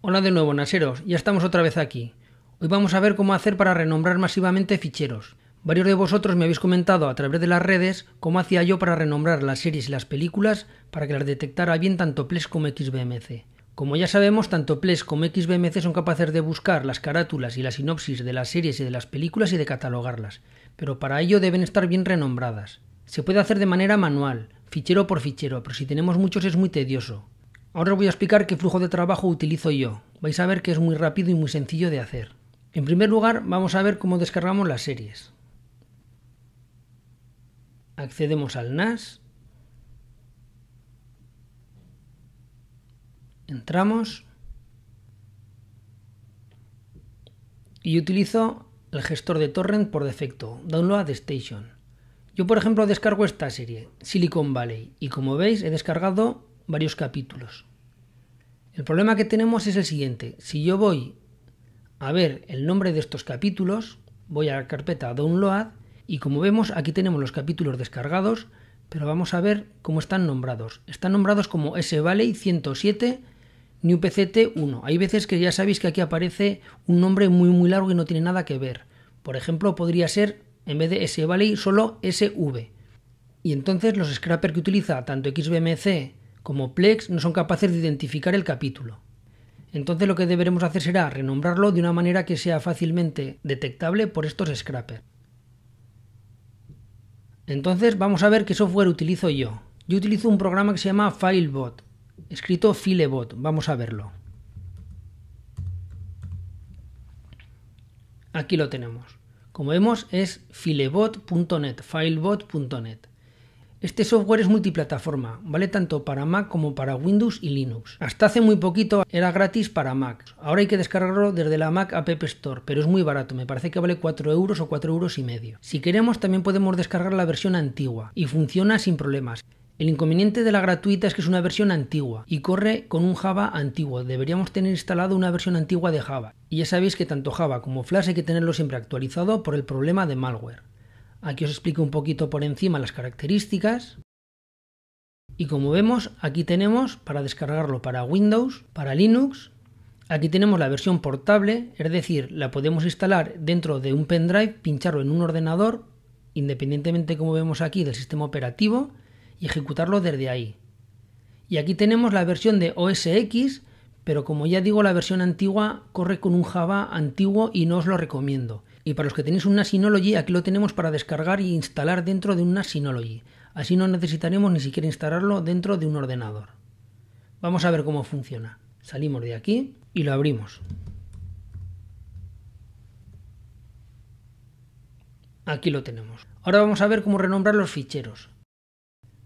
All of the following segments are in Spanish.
Hola de nuevo, naseros, ya estamos otra vez aquí. Hoy vamos a ver cómo hacer para renombrar masivamente ficheros. Varios de vosotros me habéis comentado a través de las redes cómo hacía yo para renombrar las series y las películas para que las detectara bien tanto PLES como XBMC. Como ya sabemos, tanto PLES como XBMC son capaces de buscar las carátulas y la sinopsis de las series y de las películas y de catalogarlas, pero para ello deben estar bien renombradas. Se puede hacer de manera manual, fichero por fichero, pero si tenemos muchos es muy tedioso. Ahora os voy a explicar qué flujo de trabajo utilizo yo. Vais a ver que es muy rápido y muy sencillo de hacer. En primer lugar, vamos a ver cómo descargamos las series. Accedemos al NAS. Entramos. Y utilizo el gestor de torrent por defecto, Download Station. Yo, por ejemplo, descargo esta serie, Silicon Valley, y como veis, he descargado varios capítulos. El problema que tenemos es el siguiente. Si yo voy a ver el nombre de estos capítulos, voy a la carpeta Download y como vemos aquí tenemos los capítulos descargados, pero vamos a ver cómo están nombrados. Están nombrados como SValley 107 New 1. Hay veces que ya sabéis que aquí aparece un nombre muy muy largo y no tiene nada que ver. Por ejemplo, podría ser en vez de SValley solo SV. Y entonces los scraper que utiliza tanto XBMC como Plex no son capaces de identificar el capítulo. Entonces lo que deberemos hacer será renombrarlo de una manera que sea fácilmente detectable por estos scrappers. Entonces vamos a ver qué software utilizo yo. Yo utilizo un programa que se llama FileBot, escrito Filebot, vamos a verlo. Aquí lo tenemos. Como vemos es filebot.net, filebot.net. Este software es multiplataforma, vale tanto para Mac como para Windows y Linux. Hasta hace muy poquito era gratis para Mac. Ahora hay que descargarlo desde la Mac App Store, pero es muy barato, me parece que vale 4 euros o 4 euros y medio. Si queremos también podemos descargar la versión antigua y funciona sin problemas. El inconveniente de la gratuita es que es una versión antigua y corre con un Java antiguo. Deberíamos tener instalado una versión antigua de Java. Y ya sabéis que tanto Java como Flash hay que tenerlo siempre actualizado por el problema de malware. Aquí os explico un poquito por encima las características. Y como vemos, aquí tenemos para descargarlo para Windows, para Linux. Aquí tenemos la versión portable, es decir, la podemos instalar dentro de un pendrive, pincharlo en un ordenador, independientemente como vemos aquí del sistema operativo, y ejecutarlo desde ahí. Y aquí tenemos la versión de OS X, pero como ya digo, la versión antigua corre con un Java antiguo y no os lo recomiendo. Y para los que tenéis un Synology, aquí lo tenemos para descargar y instalar dentro de un Synology. Así no necesitaremos ni siquiera instalarlo dentro de un ordenador. Vamos a ver cómo funciona. Salimos de aquí y lo abrimos. Aquí lo tenemos. Ahora vamos a ver cómo renombrar los ficheros.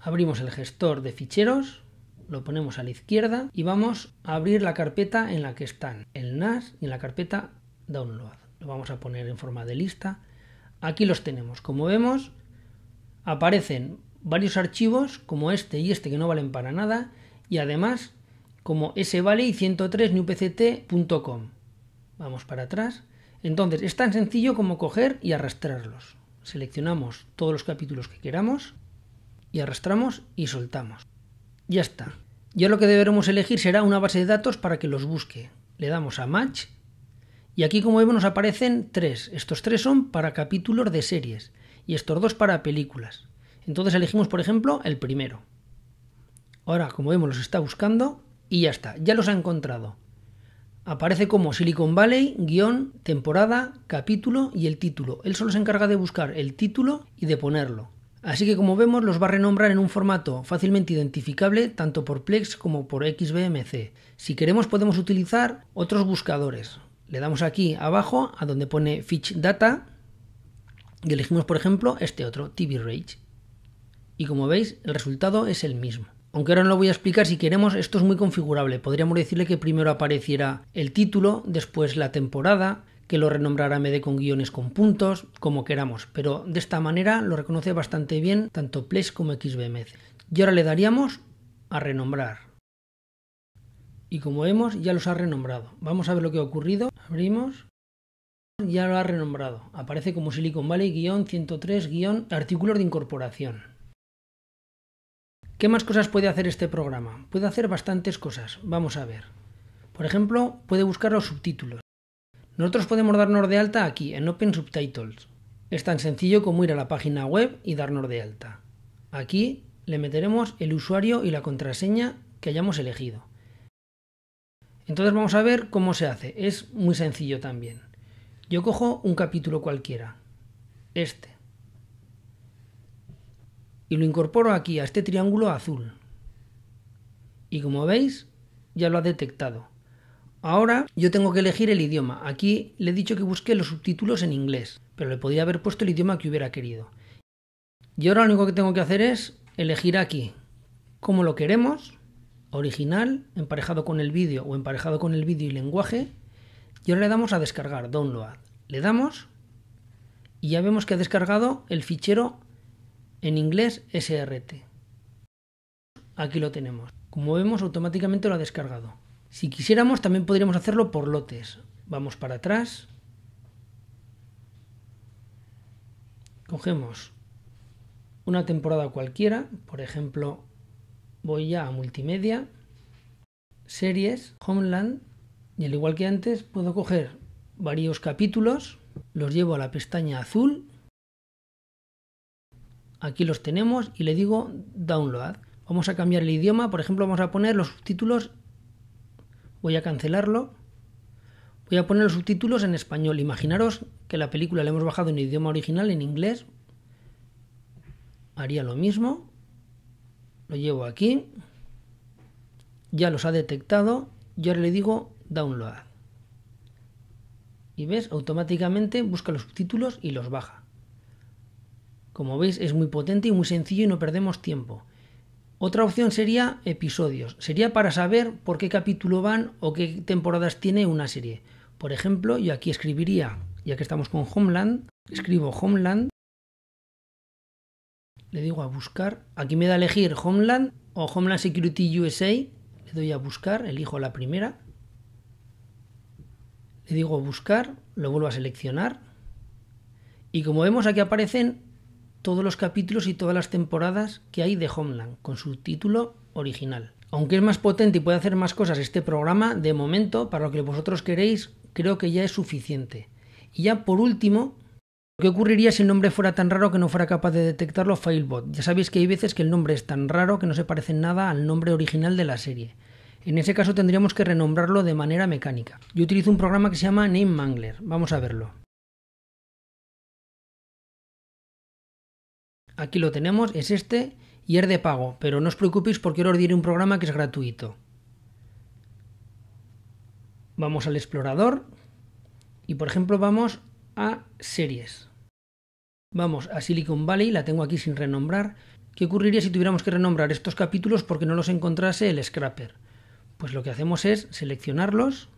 Abrimos el gestor de ficheros, lo ponemos a la izquierda y vamos a abrir la carpeta en la que están el NAS y en la carpeta Download vamos a poner en forma de lista. Aquí los tenemos. Como vemos, aparecen varios archivos como este y este que no valen para nada y además como svalley103newpct.com. Vamos para atrás. Entonces, es tan sencillo como coger y arrastrarlos. Seleccionamos todos los capítulos que queramos y arrastramos y soltamos. Ya está. Ya lo que deberemos elegir será una base de datos para que los busque. Le damos a Match y aquí, como vemos, nos aparecen tres. Estos tres son para capítulos de series y estos dos para películas. Entonces elegimos, por ejemplo, el primero. Ahora, como vemos, los está buscando y ya está, ya los ha encontrado. Aparece como Silicon Valley, guión, temporada, capítulo y el título. Él solo se encarga de buscar el título y de ponerlo. Así que como vemos los va a renombrar en un formato fácilmente identificable tanto por Plex como por XBMC. Si queremos podemos utilizar otros buscadores, le damos aquí abajo a donde pone Fetch Data y elegimos, por ejemplo, este otro, TV Rage. Y como veis, el resultado es el mismo. Aunque ahora no lo voy a explicar, si queremos, esto es muy configurable. Podríamos decirle que primero apareciera el título, después la temporada, que lo renombrará MD con guiones con puntos, como queramos. Pero de esta manera lo reconoce bastante bien tanto Plex como XBMC. Y ahora le daríamos a renombrar y como vemos ya los ha renombrado. Vamos a ver lo que ha ocurrido. Abrimos. Ya lo ha renombrado. Aparece como Silicon Valley-103-artículos de incorporación. ¿Qué más cosas puede hacer este programa? Puede hacer bastantes cosas. Vamos a ver. Por ejemplo, puede buscar los subtítulos. Nosotros podemos darnos de alta aquí, en Open Subtitles. Es tan sencillo como ir a la página web y darnos de alta. Aquí le meteremos el usuario y la contraseña que hayamos elegido. Entonces vamos a ver cómo se hace. Es muy sencillo también. Yo cojo un capítulo cualquiera, este, y lo incorporo aquí a este triángulo azul. Y como veis, ya lo ha detectado. Ahora yo tengo que elegir el idioma. Aquí le he dicho que busque los subtítulos en inglés, pero le podía haber puesto el idioma que hubiera querido. Y ahora lo único que tengo que hacer es elegir aquí cómo lo queremos original emparejado con el vídeo o emparejado con el vídeo y lenguaje. Y ahora le damos a descargar, download. Le damos y ya vemos que ha descargado el fichero en inglés SRT. Aquí lo tenemos. Como vemos, automáticamente lo ha descargado. Si quisiéramos, también podríamos hacerlo por lotes. Vamos para atrás. Cogemos una temporada cualquiera, por ejemplo voy ya a multimedia, series, Homeland, y al igual que antes puedo coger varios capítulos, los llevo a la pestaña azul, aquí los tenemos y le digo download. Vamos a cambiar el idioma, por ejemplo vamos a poner los subtítulos, voy a cancelarlo, voy a poner los subtítulos en español. Imaginaros que la película la hemos bajado en idioma original, en inglés, haría lo mismo, llevo aquí, ya los ha detectado yo ahora le digo download. Y ves, automáticamente busca los subtítulos y los baja. Como veis, es muy potente y muy sencillo y no perdemos tiempo. Otra opción sería episodios. Sería para saber por qué capítulo van o qué temporadas tiene una serie. Por ejemplo, yo aquí escribiría, ya que estamos con Homeland, escribo Homeland le digo a buscar. Aquí me da a elegir Homeland o Homeland Security USA. Le doy a buscar, elijo la primera. Le digo buscar, lo vuelvo a seleccionar. Y como vemos aquí aparecen todos los capítulos y todas las temporadas que hay de Homeland con su título original. Aunque es más potente y puede hacer más cosas este programa, de momento, para lo que vosotros queréis, creo que ya es suficiente. Y ya por último, ¿Qué ocurriría si el nombre fuera tan raro que no fuera capaz de detectarlo Filebot? Ya sabéis que hay veces que el nombre es tan raro que no se parece en nada al nombre original de la serie. En ese caso tendríamos que renombrarlo de manera mecánica. Yo utilizo un programa que se llama Name Mangler. Vamos a verlo. Aquí lo tenemos, es este y es de pago, pero no os preocupéis porque ahora os diré un programa que es gratuito. Vamos al explorador y por ejemplo vamos a series. Vamos a Silicon Valley, la tengo aquí sin renombrar. ¿Qué ocurriría si tuviéramos que renombrar estos capítulos porque no los encontrase el scrapper? Pues lo que hacemos es seleccionarlos,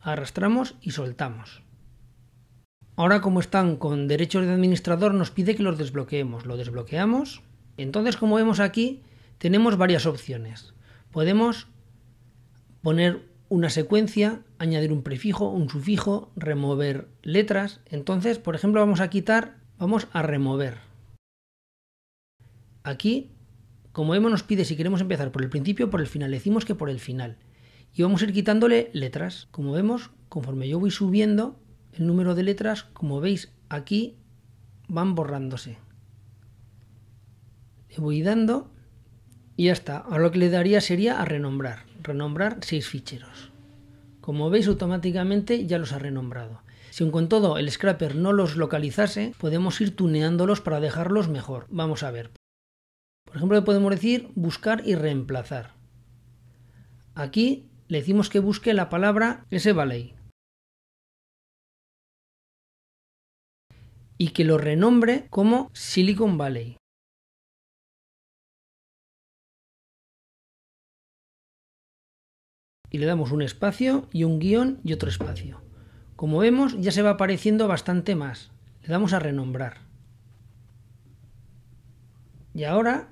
arrastramos y soltamos. Ahora como están con derechos de administrador nos pide que los desbloqueemos. Lo desbloqueamos. Entonces como vemos aquí tenemos varias opciones. Podemos poner una secuencia, añadir un prefijo, un sufijo, remover letras. Entonces, por ejemplo, vamos a quitar, vamos a remover. Aquí, como vemos, nos pide si queremos empezar por el principio o por el final. Decimos que por el final. Y vamos a ir quitándole letras. Como vemos, conforme yo voy subiendo el número de letras, como veis aquí, van borrándose. Le voy dando y ya está. Ahora lo que le daría sería a renombrar. Renombrar seis ficheros. Como veis, automáticamente ya los ha renombrado. Si con todo el scrapper no los localizase, podemos ir tuneándolos para dejarlos mejor. Vamos a ver. Por ejemplo, le podemos decir buscar y reemplazar. Aquí le decimos que busque la palabra ese valley y que lo renombre como Silicon Valley. y le damos un espacio y un guión y otro espacio. Como vemos, ya se va apareciendo bastante más. Le damos a renombrar. Y ahora,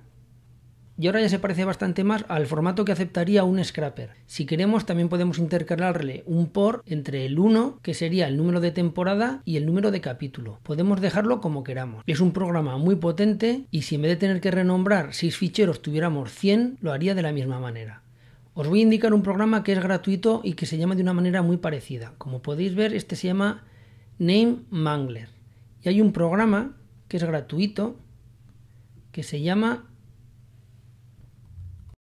y ahora ya se parece bastante más al formato que aceptaría un scrapper. Si queremos, también podemos intercalarle un por entre el 1, que sería el número de temporada, y el número de capítulo. Podemos dejarlo como queramos. Es un programa muy potente y si en vez de tener que renombrar 6 ficheros tuviéramos 100, lo haría de la misma manera. Os voy a indicar un programa que es gratuito y que se llama de una manera muy parecida. Como podéis ver, este se llama Name Mangler. Y hay un programa que es gratuito que se llama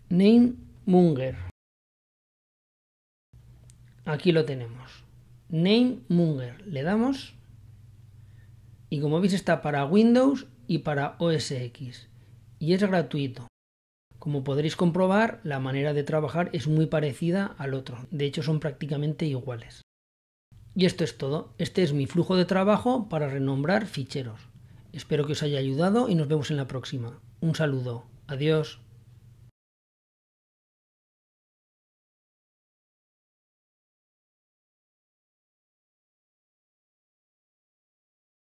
Name Munger. Aquí lo tenemos. Name Munger. Le damos. Y como veis está para Windows y para OS X. Y es gratuito. Como podréis comprobar, la manera de trabajar es muy parecida al otro, de hecho son prácticamente iguales. Y esto es todo, este es mi flujo de trabajo para renombrar ficheros. Espero que os haya ayudado y nos vemos en la próxima. Un saludo, adiós.